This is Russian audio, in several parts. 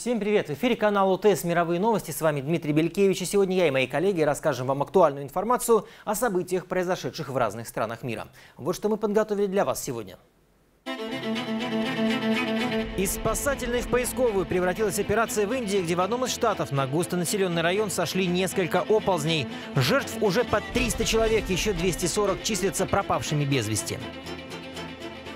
Всем привет! В эфире канал УТС «Мировые новости». С вами Дмитрий Белькевич. И сегодня я и мои коллеги расскажем вам актуальную информацию о событиях, произошедших в разных странах мира. Вот что мы подготовили для вас сегодня. Из спасательной в поисковую превратилась операция в Индии, где в одном из штатов на густонаселенный район сошли несколько оползней. Жертв уже под 300 человек, еще 240 числятся пропавшими без вести.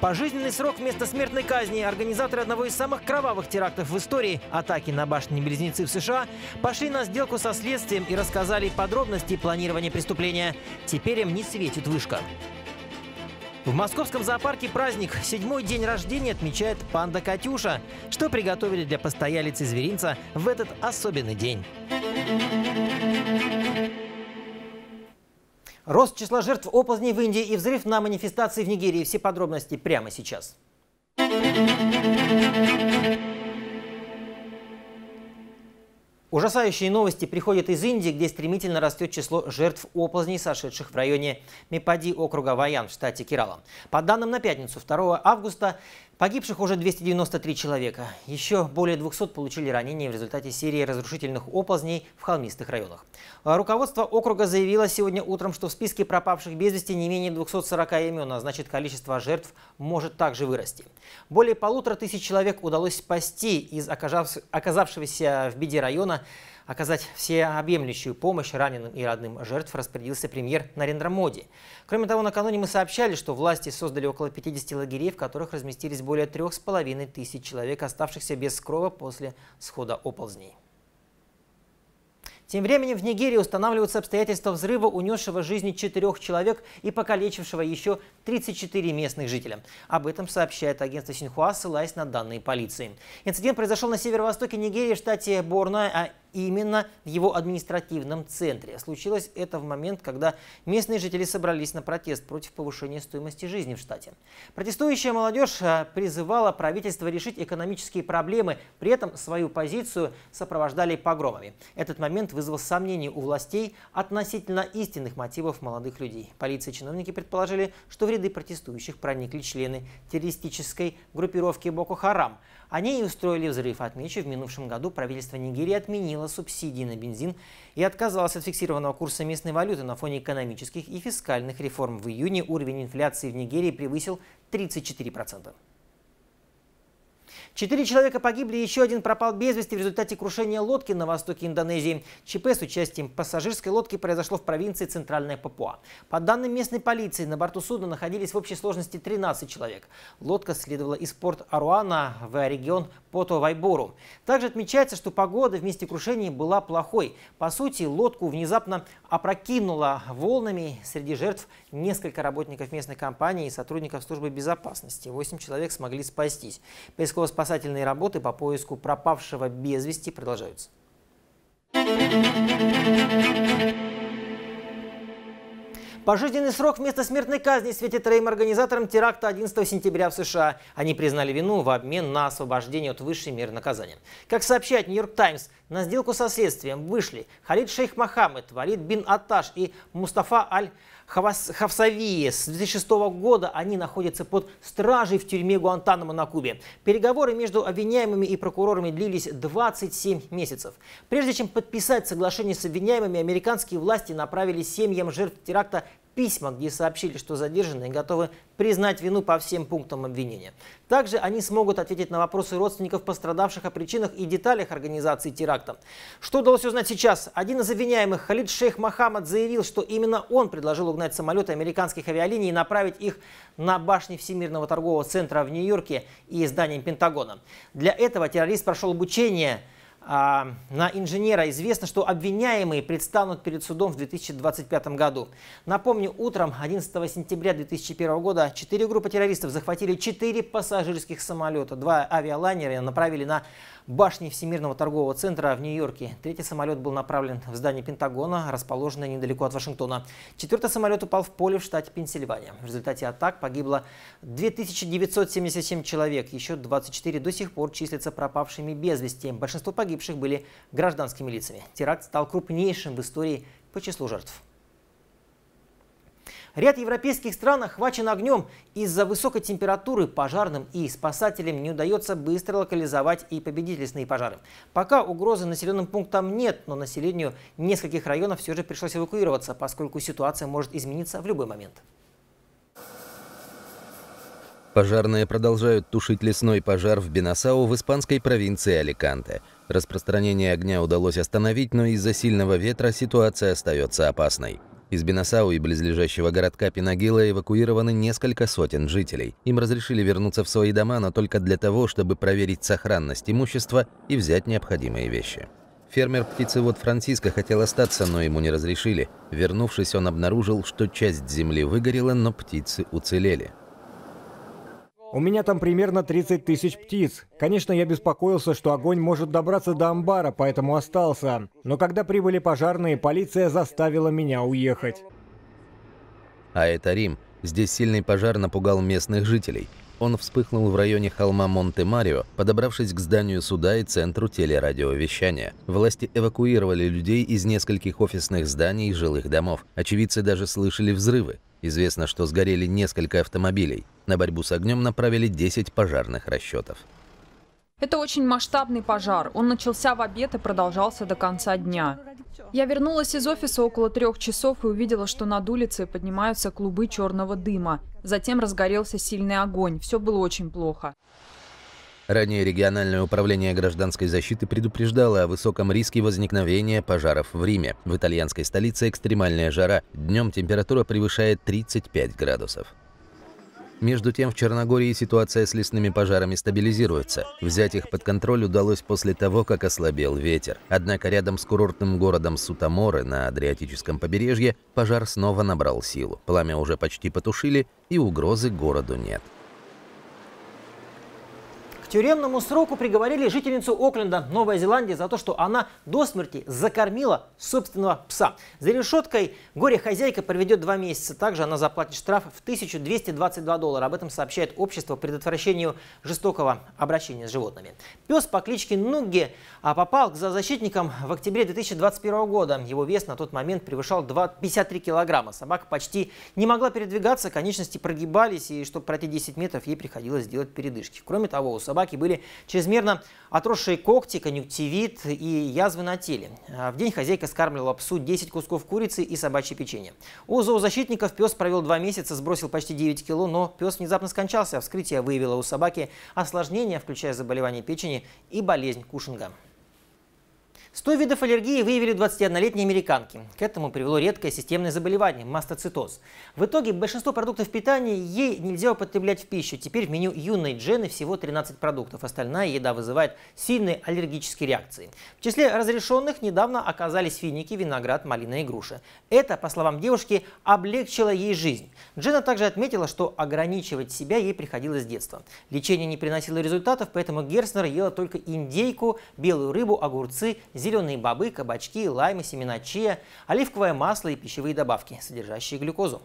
Пожизненный срок вместо смертной казни организаторы одного из самых кровавых терактов в истории – атаки на башни-близнецы в США – пошли на сделку со следствием и рассказали подробности планирования преступления. Теперь им не светит вышка. В московском зоопарке праздник. Седьмой день рождения отмечает панда Катюша. Что приготовили для постоялицы зверинца в этот особенный день? Рост числа жертв оползней в Индии и взрыв на манифестации в Нигерии. Все подробности прямо сейчас. Ужасающие новости приходят из Индии, где стремительно растет число жертв оползней, сошедших в районе Мепади округа Ваян в штате Керала. По данным на пятницу 2 августа Погибших уже 293 человека. Еще более 200 получили ранения в результате серии разрушительных оползней в холмистых районах. А руководство округа заявило сегодня утром, что в списке пропавших без вести не менее 240 имен, а значит количество жертв может также вырасти. Более полутора тысяч человек удалось спасти из оказавшегося в беде района. Оказать всеобъемлющую помощь раненым и родным жертв распорядился премьер Нарендра Моди. Кроме того, накануне мы сообщали, что власти создали около 50 лагерей, в которых разместились более трех с половиной тысяч человек, оставшихся без крова после схода оползней. Тем временем в Нигерии устанавливаются обстоятельства взрыва, унесшего жизни четырех человек и покалечившего еще 34 местных жителя. Об этом сообщает агентство Синьхуа, ссылаясь на данные полиции. Инцидент произошел на северо-востоке Нигерии в штате Борно, а именно в его административном центре. Случилось это в момент, когда местные жители собрались на протест против повышения стоимости жизни в штате. Протестующая молодежь э, призывала правительство решить экономические проблемы, при этом свою позицию сопровождали погромами. Этот момент вызвал сомнения у властей относительно истинных мотивов молодых людей. Полиция и чиновники предположили, что в ряды протестующих проникли члены террористической группировки Боко-Харам – они и устроили взрыв. Отмечу, в минувшем году правительство Нигерии отменило субсидии на бензин и отказалось от фиксированного курса местной валюты на фоне экономических и фискальных реформ. В июне уровень инфляции в Нигерии превысил 34%. Четыре человека погибли, еще один пропал без вести в результате крушения лодки на востоке Индонезии. ЧП с участием пассажирской лодки произошло в провинции Центральная Папуа. По данным местной полиции, на борту судна находились в общей сложности 13 человек. Лодка следовала из порт Аруана в регион Пото-Вайбору. Также отмечается, что погода в месте крушения была плохой. По сути, лодку внезапно опрокинуло волнами. Среди жертв несколько работников местной компании и сотрудников службы безопасности. Восемь человек смогли спастись. поисково Спасательные работы по поиску пропавшего без вести продолжаются. Пожизненный срок вместо смертной казни светит троим организаторам теракта 11 сентября в США. Они признали вину в обмен на освобождение от высшей меры наказания. Как сообщает «Нью-Йорк Таймс», на сделку со следствием вышли Халид Шейх Мохаммед, Валид бин Атташ и Мустафа Аль Хавсавии с 2006 года они находятся под стражей в тюрьме Гуантанамо на Кубе. Переговоры между обвиняемыми и прокурорами длились 27 месяцев. Прежде чем подписать соглашение с обвиняемыми, американские власти направили семьям жертв теракта письма, где сообщили, что задержанные готовы признать вину по всем пунктам обвинения. Также они смогут ответить на вопросы родственников пострадавших о причинах и деталях организации теракта. Что удалось узнать сейчас? Один из обвиняемых, Халид Шейх Мохаммад, заявил, что именно он предложил угнать самолеты американских авиалиний и направить их на башни Всемирного торгового центра в Нью-Йорке и зданием Пентагона. Для этого террорист прошел обучение – а, на инженера известно, что обвиняемые предстанут перед судом в 2025 году. Напомню, утром 11 сентября 2001 года четыре группы террористов захватили четыре пассажирских самолета. Два авиалайнера направили на башни Всемирного торгового центра в Нью-Йорке. Третий самолет был направлен в здание Пентагона, расположенное недалеко от Вашингтона. Четвертый самолет упал в поле в штате Пенсильвания. В результате атак погибло 2977 человек. Еще 24 до сих пор числятся пропавшими без вести. Большинство погиб погибших были гражданскими лицами. Теракт стал крупнейшим в истории по числу жертв. Ряд европейских стран охвачен огнем. Из-за высокой температуры пожарным и спасателям не удается быстро локализовать и победить лесные пожары. Пока угрозы населенным пунктам нет, но населению нескольких районов все же пришлось эвакуироваться, поскольку ситуация может измениться в любой момент. Пожарные продолжают тушить лесной пожар в Бенасау в испанской провинции Аликанте. Распространение огня удалось остановить, но из-за сильного ветра ситуация остается опасной. Из Бенасау и близлежащего городка Пинагила эвакуированы несколько сотен жителей. Им разрешили вернуться в свои дома, но только для того, чтобы проверить сохранность имущества и взять необходимые вещи. Фермер-птицевод Франциско хотел остаться, но ему не разрешили. Вернувшись, он обнаружил, что часть земли выгорела, но птицы уцелели. У меня там примерно 30 тысяч птиц. Конечно, я беспокоился, что огонь может добраться до амбара, поэтому остался. Но когда прибыли пожарные, полиция заставила меня уехать. А это Рим. Здесь сильный пожар напугал местных жителей. Он вспыхнул в районе холма Монте-Марио, подобравшись к зданию суда и центру телерадиовещания. Власти эвакуировали людей из нескольких офисных зданий и жилых домов. Очевидцы даже слышали взрывы. Известно, что сгорели несколько автомобилей. На борьбу с огнем направили 10 пожарных расчетов. Это очень масштабный пожар. Он начался в обед и продолжался до конца дня. Я вернулась из офиса около трех часов и увидела, что над улицей поднимаются клубы черного дыма. Затем разгорелся сильный огонь. Все было очень плохо. Ранее региональное управление гражданской защиты предупреждало о высоком риске возникновения пожаров в Риме. В итальянской столице экстремальная жара. Днем температура превышает 35 градусов. Между тем, в Черногории ситуация с лесными пожарами стабилизируется. Взять их под контроль удалось после того, как ослабел ветер. Однако рядом с курортным городом Сутаморы на Адриатическом побережье пожар снова набрал силу. Пламя уже почти потушили, и угрозы городу нет тюремному сроку приговорили жительницу Окленда, Новая Зеландия, за то, что она до смерти закормила собственного пса. За решеткой горе-хозяйка проведет два месяца. Также она заплатит штраф в 1222 доллара. Об этом сообщает общество предотвращению жестокого обращения с животными. Пес по кличке Нугги а, попал к защитникам в октябре 2021 года. Его вес на тот момент превышал 53 килограмма. Собака почти не могла передвигаться, конечности прогибались, и чтобы пройти 10 метров, ей приходилось делать передышки. Кроме того, у собаки собаки были чрезмерно отросшие когти, конъюнктивит и язвы на теле. А, в день хозяйка скармливала псу 10 кусков курицы и собачье печенье. У зоозащитников пес провел два месяца, сбросил почти 9 кило, но пес внезапно скончался. Вскрытие выявило у собаки осложнения, включая заболевание печени и болезнь Кушинга. 100 видов аллергии выявили 21-летние американки. К этому привело редкое системное заболевание – мастоцитоз. В итоге большинство продуктов питания ей нельзя употреблять в пищу. Теперь в меню юной Джены всего 13 продуктов. Остальная еда вызывает сильные аллергические реакции. В числе разрешенных недавно оказались финики, виноград, малина и груша. Это, по словам девушки, облегчило ей жизнь. Джена также отметила, что ограничивать себя ей приходилось с детства. Лечение не приносило результатов, поэтому Герснер ела только индейку, белую рыбу, огурцы, зеленые бобы, кабачки, лаймы, семена чия, оливковое масло и пищевые добавки, содержащие глюкозу.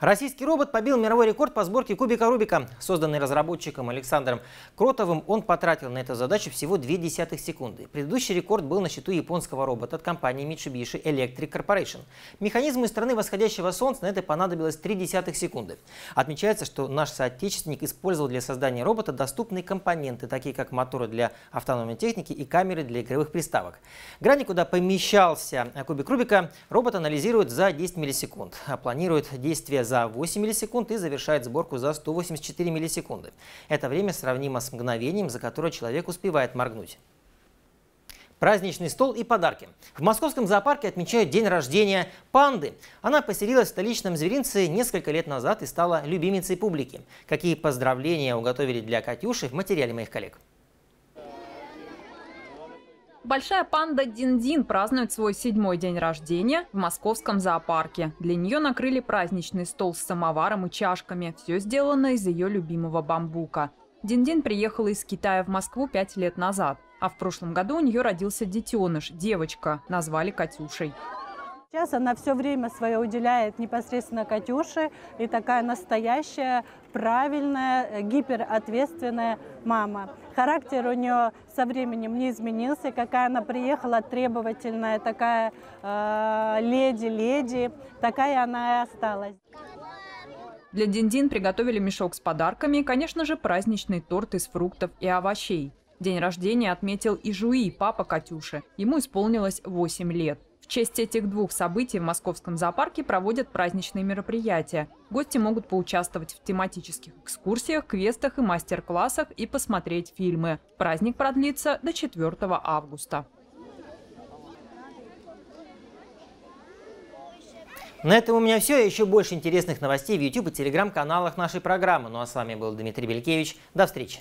Российский робот побил мировой рекорд по сборке кубика Рубика. Созданный разработчиком Александром Кротовым, он потратил на эту задачу всего 0,2 секунды. Предыдущий рекорд был на счету японского робота от компании Mitsubishi Electric Corporation. Механизму из страны восходящего солнца на это понадобилось 0,3 секунды. Отмечается, что наш соотечественник использовал для создания робота доступные компоненты, такие как моторы для автономной техники и камеры для игровых приставок. Грани, куда помещался кубик Рубика, робот анализирует за 10 миллисекунд, а планирует действия за 8 миллисекунд и завершает сборку за 184 миллисекунды. Это время сравнимо с мгновением, за которое человек успевает моргнуть. Праздничный стол и подарки. В московском зоопарке отмечают день рождения панды. Она поселилась в столичном зверинце несколько лет назад и стала любимицей публики. Какие поздравления уготовили для Катюши в материале моих коллег. Большая панда Дин-Дин празднует свой седьмой день рождения в московском зоопарке. Для нее накрыли праздничный стол с самоваром и чашками. Все сделано из ее любимого бамбука. Дин-Дин приехала из Китая в Москву пять лет назад. А в прошлом году у нее родился детеныш, девочка, назвали Катюшей. Сейчас она все время свое уделяет непосредственно Катюше и такая настоящая, правильная, э, гиперответственная мама. Характер у нее со временем не изменился, какая она приехала требовательная, такая леди-леди, э, такая она и осталась. Для Диндин приготовили мешок с подарками конечно же, праздничный торт из фруктов и овощей. День рождения отметил и Жуи, папа Катюши. Ему исполнилось 8 лет честь этих двух событий в московском зоопарке проводят праздничные мероприятия. Гости могут поучаствовать в тематических экскурсиях, квестах и мастер-классах и посмотреть фильмы. Праздник продлится до 4 августа. На этом у меня все. Еще больше интересных новостей в YouTube и Telegram-каналах нашей программы. Ну а с вами был Дмитрий Белькевич. До встречи.